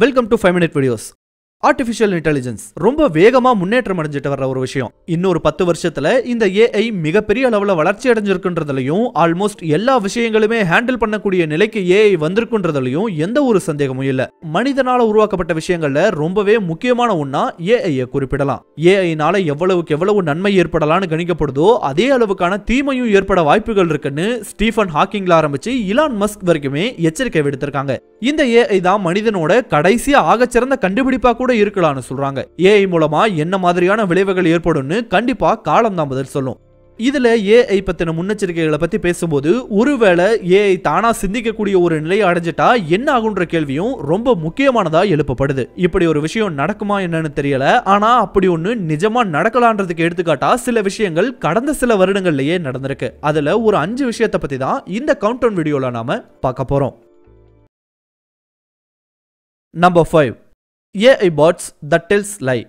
Welcome to 5 minute videos. Artificial intelligence ரொம்ப வேகமா முன்னேற்றம் அடைஞ்சிட்டு வர்ற ஒரு விஷயம் இன்னொரு பத்து வருஷத்துல இந்த ஏஐ மிகப்பெரிய அளவுல வளர்ச்சி அடைஞ்சிருக்குன்றதுலயும் ஆல்மோஸ்ட் எல்லா விஷயங்களுமே ஹேண்டில் பண்ணக்கூடிய நிலைக்கு ஏஐ வந்திருக்குன்றதுலயும் எந்த ஒரு சந்தேகமும் இல்ல மனிதனால உருவாக்கப்பட்ட விஷயங்கள்ல ரொம்பவே முக்கியமான ஒண்ணா ஏஐயை குறிப்பிடலாம் ஏஐனால எவ்வளவுக்கு எவ்வளவு நன்மை ஏற்படலாம்னு கணிக்கப்படுதோ அதே அளவுக்கான தீமையும் ஏற்பட வாய்ப்புகள் இருக்குன்னு ஸ்டீஃபன் ஹாக்கிங்ல ஆரம்பிச்சு இலான் மஸ்க் வரைக்குமே எச்சரிக்கை விடுத்திருக்காங்க இந்த ஏஐ தான் மனிதனோட கடைசி ஆகச்சிறந்த கண்டுபிடிப்பா கூட கூட இருக்கலாம்னு சொல்றாங்க ஏஐ மூலமா என்ன மாதிரியான விளைவுகள் ஏற்படும்னு கண்டிப்பா காலம் தான் பதில் சொல்லும் இதில் ஏஐ பற்றின முன்னெச்சரிக்கைகளை பற்றி பேசும்போது ஒருவேளை ஏஐ தானாக சிந்திக்கக்கூடிய ஒரு நிலையை அடைஞ்சிட்டா என்ன ஆகுன்ற கேள்வியும் ரொம்ப முக்கியமானதாக எழுப்பப்படுது இப்படி ஒரு விஷயம் நடக்குமா என்னன்னு தெரியல ஆனால் அப்படி ஒன்று நிஜமாக நடக்கலான்றதுக்கு எடுத்துக்காட்டா சில விஷயங்கள் கடந்த சில வருடங்கள்லயே நடந்திருக்கு அதில் ஒரு அஞ்சு விஷயத்தை பற்றி தான் இந்த கவுண்ட் வீடியோல வீடியோவில் நாம் பார்க்க போகிறோம் number five A a bots that tells lie.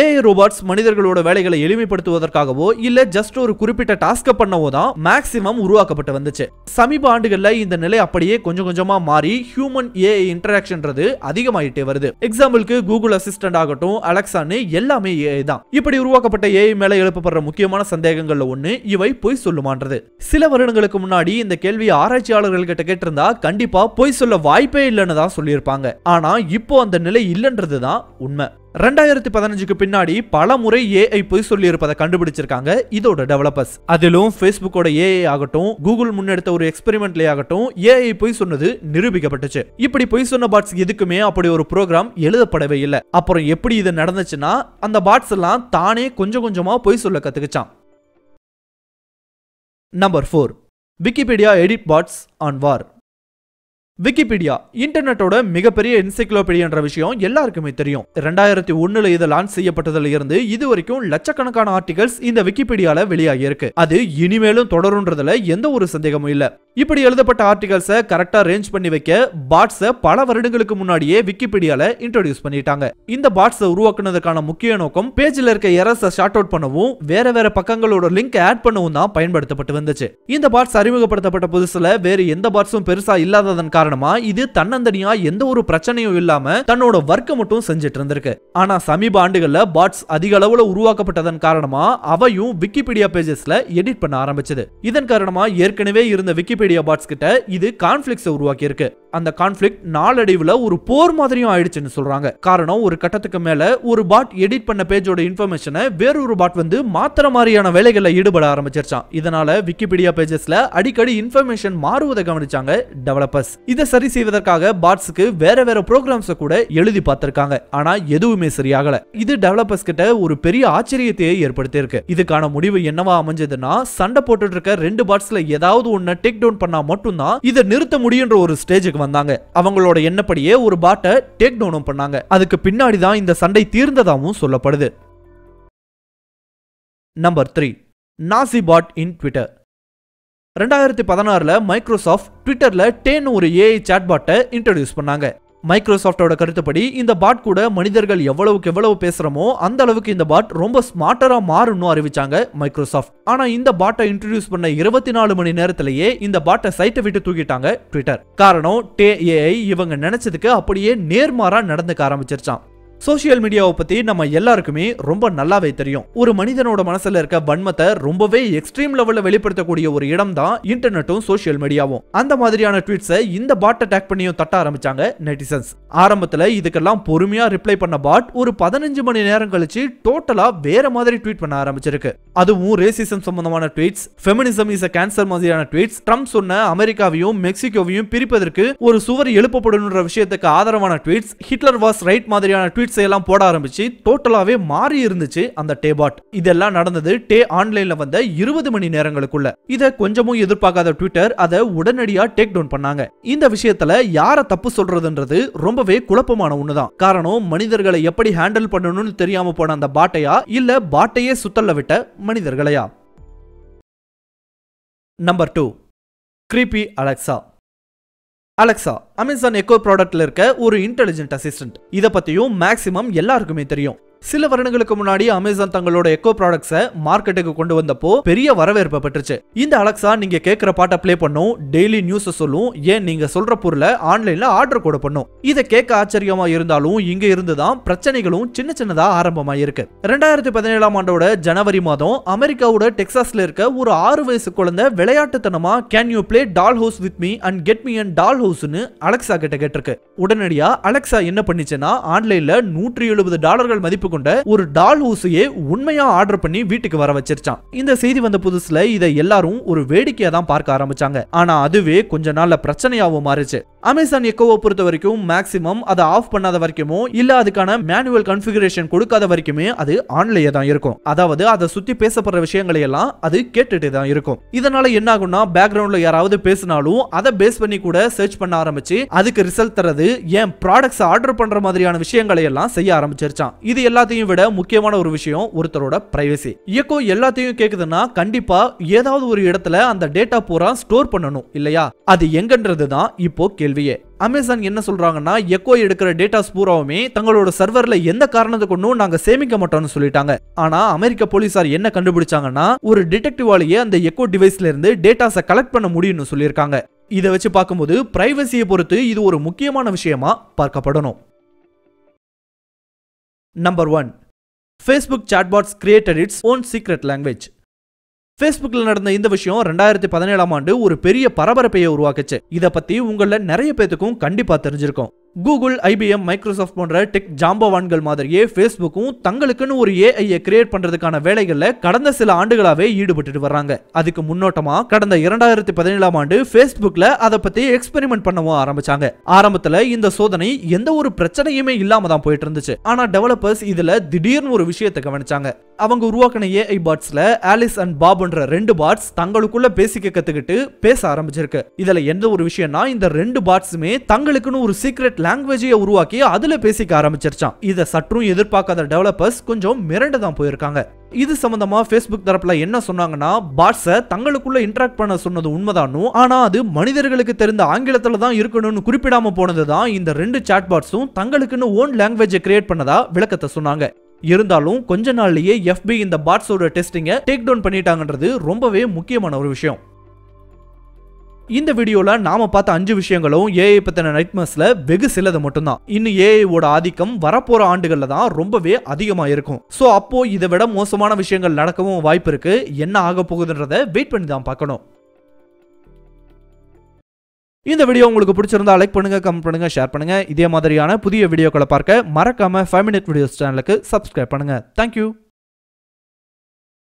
AI robots மனிதர்களோட வேலைகளை எளிமைப்படுத்துவதற்காகவோ இல்ல ஜஸ்ட் ஒரு குறிப்பிட்ட டாஸ்க பண்ணவோ தான் மேக்சிமம் உருவாக்கப்பட்டு வந்துச்சு சமீப ஆண்டுகள்ல இந்த நிலை அப்படியே கொஞ்சம் கொஞ்சமா மாறி ஹியூமன் ஏஐ இன்டராக்ஷன்றது அதிகமாயிட்டே வருது எக்ஸாம்பிளுக்கு கூகுள் அசிஸ்டன்ட் ஆகட்டும் அலெக்சான்னு எல்லாமே ஏஐ தான் இப்படி உருவாக்கப்பட்ட ஏஐ மேல எழுப்பப்படுற முக்கியமான சந்தேகங்கள்ல ஒண்ணு இவை பொய் சொல்லுமான்றது சில வருடங்களுக்கு முன்னாடி இந்த கேள்வி ஆராய்ச்சியாளர்கள் கிட்ட கேட்டிருந்தா கண்டிப்பா பொய் சொல்ல வாய்ப்பே இல்லைன்னு தான் சொல்லியிருப்பாங்க ஆனா இப்போ அந்த நிலை இல்லைன்றது தான் உண்மை ரெண்டாயிரத்தி பதினஞ்சுக்கு பின்னாடி பல முறை ஏஐ பொய் சொல்லியிருப்பதை கண்டுபிடிச்சிருக்காங்க இதோட டெவலப்பர்ஸ் அதிலும் ஃபேஸ்புக்கோட ஏஐ ஆகட்டும் கூகுள் முன்னெடுத்த ஒரு எக்ஸ்பெரிமெண்ட்லேயே ஆகட்டும் ஏஐ பொய் சொன்னது நிரூபிக்கப்பட்டுச்சு இப்படி பொய் சொன்ன பாட்ஸ் எதுக்குமே அப்படி ஒரு ப்ரோக்ராம் எழுதப்படவே இல்லை அப்புறம் எப்படி இது நடந்துச்சுன்னா அந்த பாட்ஸ் எல்லாம் தானே கொஞ்சம் கொஞ்சமா பொய் சொல்ல கத்துக்கிச்சான் number four Wikipedia edit bots on war Wikipedia இன்டர்நெட்டோட மிகப்பெரிய என்சைக்ளோபீடியன்ற விஷயம் எல்லாருக்குமே தெரியும் ரெண்டாயிரத்தி ஒன்னுல இது லான்ச் செய்யப்பட்டதுல இருந்து இது வரைக்கும் லட்சக்கணக்கான ஆர்டிகல்ஸ் இந்த விக்கிபீடியால வெளியாகி இருக்கு அது இனிமேலும் தொடரும்ன்றதுல எந்த ஒரு சந்தேகமும் இல்ல இப்படி எழுதப்பட்ட ஆர்டிகல்ஸை கரெக்டாக ரேஞ்ச் பண்ணி வைக்க பாட்ஸை பல வருடங்களுக்கு முன்னாடியே விக்கிபீடியால இன்ட்ரோடியூஸ் பண்ணிட்டாங்க இந்த பாட்ஸை உருவாக்குனதுக்கான முக்கிய நோக்கம் பேஜில் இருக்க எரஸை ஷார்ட் அவுட் பண்ணவும் வேற வேற பக்கங்களோட லிங்க் ஆட் பண்ணவும் தான் பயன்படுத்தப்பட்டு வந்துச்சு இந்த பாட்ஸ் அறிமுகப்படுத்தப்பட்ட புதுசுல வேறு எந்த பாட்ஸும் பெருசா இல்லாததன் காரணமா இது தன்னந்தனியா எந்த ஒரு பிரச்சனையும் இல்லாம தன்னோட வர்க்க மட்டும் செஞ்சுட்டு இருந்திருக்கு ஆனா சமீப ஆண்டுகள்ல பாட்ஸ் அதிக அளவுல உருவாக்கப்பட்டதன் காரணமா அவையும் விக்கிபீடியா பேஜஸ்ல எடிட் பண்ண ஆரம்பிச்சது இதன் காரணமா ஏற்கனவே இருந்த விக்கிபீடியா விக்கிபீடியா பாட்ஸ் கிட்ட இது உருவாக்கி இருக்கு அந்த கான்ஃபிளிக் நாளடைவில் ஒரு போர் மாதிரியும் ஆயிடுச்சுன்னு சொல்றாங்க காரணம் ஒரு கட்டத்துக்கு மேல ஒரு பாட் எடிட் பண்ண பேஜோட இன்ஃபர்மேஷனை வேறொரு பாட் வந்து மாத்திர மாதிரியான வேலைகளில் ஈடுபட ஆரம்பிச்சிருச்சான் இதனால விக்கிபீடியா பேஜஸ்ல அடிக்கடி இன்ஃபர்மேஷன் மாறுவதை கவனிச்சாங்க டெவலப்பர்ஸ் இதை சரி செய்வதற்காக பாட்ஸுக்கு வேற வேற ப்ரோக்ராம்ஸை கூட எழுதி பார்த்திருக்காங்க ஆனா எதுவுமே சரியாகல இது டெவலப்பர்ஸ் கிட்ட ஒரு பெரிய ஆச்சரியத்தையே ஏற்படுத்தியிருக்கு இதுக்கான முடிவு என்னவா அமைஞ்சதுன்னா சண்டை போட்டுட்டு இருக்க ரெண்டு பாட்ஸ்ல ஏதாவது ஒன்னு டேக் டவுன் கண்ட்ரோல் பண்ணா மட்டும்தான் இதை நிறுத்த முடியுன்ற ஒரு ஸ்டேஜுக்கு வந்தாங்க அவங்களோட எண்ணப்படியே ஒரு பாட்டை டேக் டவுனும் பண்ணாங்க அதுக்கு பின்னாடி தான் இந்த சண்டை தீர்ந்ததாகவும் சொல்லப்படுது number three Nazi bot in Twitter ரெண்டாயிரத்தி பதினாறில் மைக்ரோசாஃப்ட் ட்விட்டரில் டேன் ஒரு ஏஐ சாட்பாட்டை இன்ட்ரடியூஸ் பண்ணாங்க மைக்ரோசாஃப்டோட கருத்துப்படி இந்த பாட் கூட மனிதர்கள் எவ்வளவுக்கு எவ்வளவு பேசுறமோ அந்த அளவுக்கு இந்த பாட் ரொம்ப ஸ்மார்ட்டரா மாறும்னு அறிவிச்சாங்க மைக்ரோசாஃப்ட் ஆனா இந்த பாட்டை இன்ட்ரடியூஸ் பண்ண இருபத்தி நாலு மணி நேரத்திலேயே இந்த பாட்டை சைட்டை விட்டு தூக்கிட்டாங்க ட்விட்டர் காரணம் டே ஏஐ இவங்க நினைச்சதுக்கு அப்படியே நேர்மாறா நடந்துக்க ஆரம்பிச்சிருச்சான் சோசியல் மீடியாவை பத்தி நம்ம எல்லாருக்குமே ரொம்ப நல்லாவே தெரியும் ஒரு மனிதனோட மனசுல இருக்க வன்மத்தை ரொம்பவே எக்ஸ்ட்ரீம் லெவல்ல வெளிப்படுத்தக்கூடிய ஒரு இடம் தான் இன்டர்நெட்டும் சோசியல் மீடியாவும் அந்த மாதிரியான ட்வீட்ஸை இந்த பாட் அட்டாக் பண்ணியும் தட்ட ஆரம்பிச்சாங்க நெட்டிசன்ஸ் ஆரம்பத்துல இதுக்கெல்லாம் பொறுமையா ரிப்ளை பண்ண பாட் ஒரு பதினஞ்சு மணி நேரம் கழிச்சு டோட்டலா வேற மாதிரி ட்வீட் பண்ண ஆரம்பிச்சிருக்கு அதுவும் ரேசிசம் சம்பந்தமான tweets feminism is a cancer மாதிரியான ட்வீட்ஸ் ட்ரம்ப் சொன்ன அமெரிக்காவையும் மெக்சிகோவையும் பிரிப்பதற்கு ஒரு சுவர் எழுப்பப்படும் விஷயத்துக்கு ஆதரவான ட்வீட்ஸ் ஹிட்லர் வாஸ் ரைட் மாதிரியான ட்வீட் ட்வீட்ஸ் எல்லாம் போட ஆரம்பிச்சு டோட்டலாகவே மாறி இருந்துச்சு அந்த டேபாட் இதெல்லாம் நடந்தது டே ஆன்லைன்ல வந்த இருபது மணி நேரங்களுக்குள்ள இதை கொஞ்சமும் எதிர்பார்க்காத ட்விட்டர் அதை உடனடியா டேக் டவுன் பண்ணாங்க இந்த விஷயத்துல யார தப்பு சொல்றதுன்றது ரொம்பவே குழப்பமான ஒண்ணுதான் காரணம் மனிதர்களை எப்படி ஹேண்டில் பண்ணணும்னு தெரியாம போன அந்த பாட்டையா இல்ல பாட்டையே சுத்தல்ல விட்ட மனிதர்களையா number two creepy Alexa Alexa Amazon Echo ப்ராடக்ட்ல இருக்க ஒரு இன்டெலிஜென்ட் அசிஸ்டன்ட் இதை பத்தியும் மேக்சிமம் எல்லாருக்குமே தெரியும் சில வருடங்களுக்கு முன்னாடி அமேசான் தங்களோட எக்கோ ப்ராடக்ட்ஸை மார்க்கெட்டுக்கு கொண்டு வந்தப்போ பெரிய வரவேற்பை பெற்றுச்சு இந்த அலெக்ஸா நீங்க கேட்குற பாட்டை பிளே பண்ணும் டெய்லி நியூஸை சொல்லும் ஏன் நீங்க சொல்ற பொருளை ஆன்லைன்ல ஆர்டர் கூட பண்ணும் இதை கேட்க ஆச்சரியமா இருந்தாலும் இங்க இருந்து தான் பிரச்சனைகளும் சின்ன சின்னதா ஆரம்பமாயிருக்கு ரெண்டாயிரத்தி பதினேழாம் ஆண்டோட ஜனவரி மாதம் அமெரிக்காவோட டெக்சாஸ்ல இருக்க ஒரு ஆறு வயசு குழந்தை விளையாட்டுத்தனமா can you play doll house with me and get me and doll ஹவுஸ்னு அலெக்சா கிட்ட கேட்டிருக்கு உடனடியா அலெக்சா என்ன பண்ணிச்சுன்னா ஆன்லைன்ல நூற்றி எழுபது டாலர்கள் மதிப்பு கொண்ட ஒரு டால் ஹவுஸையே உண்மையா ஆர்டர் பண்ணி வீட்டுக்கு வர வச்சிருச்சான் இந்த செய்தி வந்த புதுசுல இதை எல்லாரும் ஒரு வேடிக்கையா தான் பார்க்க ஆரம்பிச்சாங்க ஆனா அதுவே கொஞ்ச நாள்ல பிரச்சனையாவும் மாறுச்சு அமேசான் எக்கோவை பொறுத்த வரைக்கும் மேக்சிமம் அதை ஆஃப் பண்ணாத வரைக்குமோ இல்ல அதுக்கான மேனுவல் கன்ஃபிகரேஷன் கொடுக்காத வரைக்குமே அது ஆன்லயே தான் இருக்கும் அதாவது அதை சுத்தி பேசப்படுற விஷயங்களை எல்லாம் அது கேட்டுட்டு தான் இருக்கும் இதனால என்ன ஆகும்னா பேக்ரவுண்ட்ல யாராவது பேசினாலும் அதை பேஸ் பண்ணி கூட சர்ச் பண்ண ஆரம்பிச்சு அதுக்கு ரிசல்ட் தரது என் ப்ராடக்ட்ஸ் ஆர்டர் பண்ற மாதிரியான விஷயங்களை எல்லாம் செய்ய ஆரம்பிச்சிருச்சான் இது எல்லாம் எல்லாத்தையும் விட முக்கியமான ஒரு விஷயம் ஒருத்தரோட பிரைவசி இயக்கம் எல்லாத்தையும் கேக்குதுன்னா கண்டிப்பா ஏதாவது ஒரு இடத்துல அந்த டேட்டா பூரா ஸ்டோர் பண்ணணும் இல்லையா அது எங்கன்றது தான் இப்போ கேள்வியே அமேசான் என்ன சொல்றாங்கன்னா எக்கோ எடுக்கிற டேட்டாஸ் பூராவுமே தங்களோட சர்வர்ல எந்த காரணத்தை கொண்டும் நாங்க சேமிக்க மாட்டோம்னு சொல்லிட்டாங்க ஆனா அமெரிக்க போலீசார் என்ன கண்டுபிடிச்சாங்கன்னா ஒரு டிடெக்டிவாலேயே அந்த எக்கோ டிவைஸ்ல இருந்து டேட்டாஸை கலெக்ட் பண்ண முடியும்னு சொல்லியிருக்காங்க இதை வச்சு பார்க்கும்போது பிரைவசியை பொறுத்து இது ஒரு முக்கியமான விஷயமா பார்க்கப்படணும் one Facebook chat bots created its own secret language ஃபேஸ்புக்கில் நடந்த இந்த விஷயம் ரெண்டாயிரத்தி பதினேழாம் ஆண்டு ஒரு பெரிய பரபரப்பையை உருவாக்குச்சு இதை பற்றி உங்களில் நிறைய பேத்துக்கும் கண்டிப்பாக தெரிஞ்சிருக்கும் கூகுள் ஐபிஎம் மைக்ரோசாஃப்ட் போன்ற டெக் ஜாம்பவான்கள் மாதிரியே ஃபேஸ்புக்கும் தங்களுக்குன்னு ஒரு ஏஐயை கிரியேட் பண்றதுக்கான வேலைகளில் கடந்த சில ஆண்டுகளாகவே ஈடுபட்டுட்டு வர்றாங்க அதுக்கு முன்னோட்டமா கடந்த இரண்டாயிரத்தி பதினேழாம் ஆண்டு ஃபேஸ்புக்ல அதை பத்தி எக்ஸ்பெரிமெண்ட் பண்ணவும் ஆரம்பிச்சாங்க ஆரம்பத்துல இந்த சோதனை எந்த ஒரு பிரச்சனையுமே இல்லாம தான் போயிட்டு இருந்துச்சு ஆனா டெவலப்பர்ஸ் இதுல திடீர்னு ஒரு விஷயத்தை கவனிச்சாங்க அவங்க உருவாக்கின ஏஐ பாட்ஸ்ல ஆலிஸ் அண்ட் பாபுன்ற ரெண்டு பாட்ஸ் தங்களுக்குள்ள பேசிக்க கத்துக்கிட்டு பேச ஆரம்பிச்சிருக்கு இதுல எந்த ஒரு விஷயம்னா இந்த ரெண்டு பாட்ஸுமே தங்களுக்குன்னு ஒரு சீக்ரெட் லாங்குவேஜையே உருவாக்கி அதில் பேசிக்க ஆரம்பிச்சிருச்சான் இதை சற்றும் எதிர்பார்க்காத டெவலப்பர்ஸ் கொஞ்சம் மிரண்டு தான் போயிருக்காங்க இது சம்பந்தமா ஃபேஸ்புக் தரப்புல என்ன சொன்னாங்கன்னா பாட்ஸ தங்களுக்குள்ள இன்டராக்ட் பண்ண சொன்னது உண்மைதானோ ஆனா அது மனிதர்களுக்கு தெரிந்த ஆங்கிலத்துல தான் இருக்கணும்னு குறிப்பிடாம போனது தான் இந்த ரெண்டு சாட் பாட்ஸும் தங்களுக்குன்னு ஓன் லாங்குவேஜை கிரியேட் பண்ணதா விளக்கத்தை சொன்னாங்க இருந்தாலும் கொஞ்ச நாள்லயே எஃபி இந்த பாட்ஸோட டெஸ்டிங்கை டேக் டவுன் பண்ணிட்டாங்கன்றது ரொம்பவே முக்கியமான ஒரு விஷயம் இந்த வீடியோல நாம பார்த்த அஞ்சு விஷயங்களும் ஏஐ பத்தின நைட்மர்ஸ்ல வெகு சிலது மட்டும்தான் இன்னும் ஏஐயோட ஆதிக்கம் வரப்போற ஆண்டுகள்ல தான் ரொம்பவே அதிகமா இருக்கும் ஸோ அப்போ இதை விட மோசமான விஷயங்கள் நடக்கவும் வாய்ப்பு இருக்கு என்ன ஆக போகுதுன்றத வெயிட் பண்ணி தான் பார்க்கணும் இந்த வீடியோ உங்களுக்கு பிடிச்சிருந்தா லைக் பண்ணுங்க கமெண்ட் பண்ணுங்க ஷேர் பண்ணுங்க இதே மாதிரியான புதிய வீடியோக்களை பார்க்க மறக்காம ஃபைவ் மினிட் வீடியோஸ் சேனலுக்கு சப்ஸ்கிரைப் பண்ணுங்க தேங்க்யூ